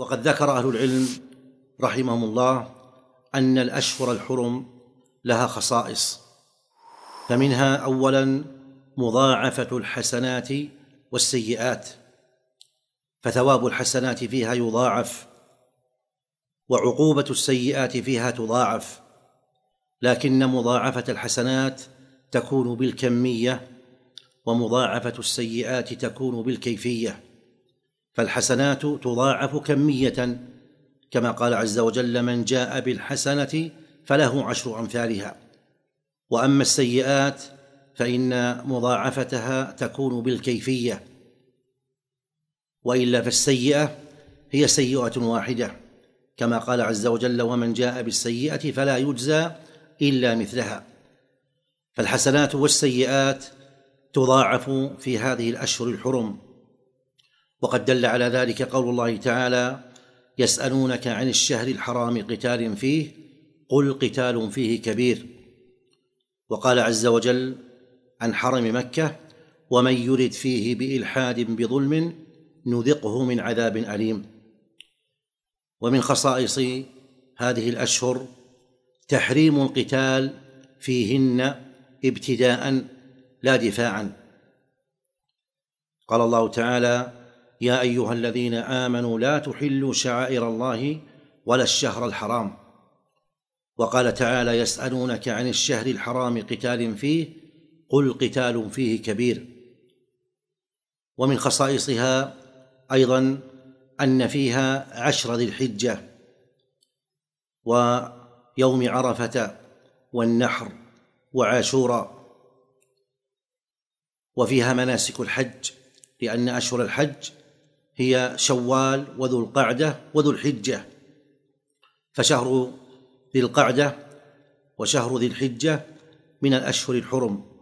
وقد ذكر أهل العلم رحمهم الله أن الأشهر الحرم لها خصائص فمنها أولا مضاعفة الحسنات والسيئات فثواب الحسنات فيها يضاعف وعقوبة السيئات فيها تضاعف لكن مضاعفة الحسنات تكون بالكمية ومضاعفة السيئات تكون بالكيفية فالحسنات تضاعف كميه كما قال عز وجل من جاء بالحسنه فله عشر امثالها واما السيئات فان مضاعفتها تكون بالكيفيه والا فالسيئه هي سيئه واحده كما قال عز وجل ومن جاء بالسيئه فلا يجزى الا مثلها فالحسنات والسيئات تضاعف في هذه الاشهر الحرم وقد دل على ذلك قول الله تعالى يسالونك عن الشهر الحرام قتال فيه قل قتال فيه كبير وقال عز وجل عن حرم مكه ومن يرد فيه بالحاد بظلم نذقه من عذاب اليم ومن خصائص هذه الاشهر تحريم القتال فيهن ابتداء لا دفاعا قال الله تعالى يا ايها الذين امنوا لا تحلوا شعائر الله ولا الشهر الحرام وقال تعالى يسالونك عن الشهر الحرام قتال فيه قل قتال فيه كبير ومن خصائصها ايضا ان فيها عشر ذي الحجه ويوم عرفه والنحر وعاشورا وفيها مناسك الحج لان اشهر الحج هي شوال وذو القعدة وذو الحجة فشهر ذي القعدة وشهر ذي الحجة من الأشهر الحرم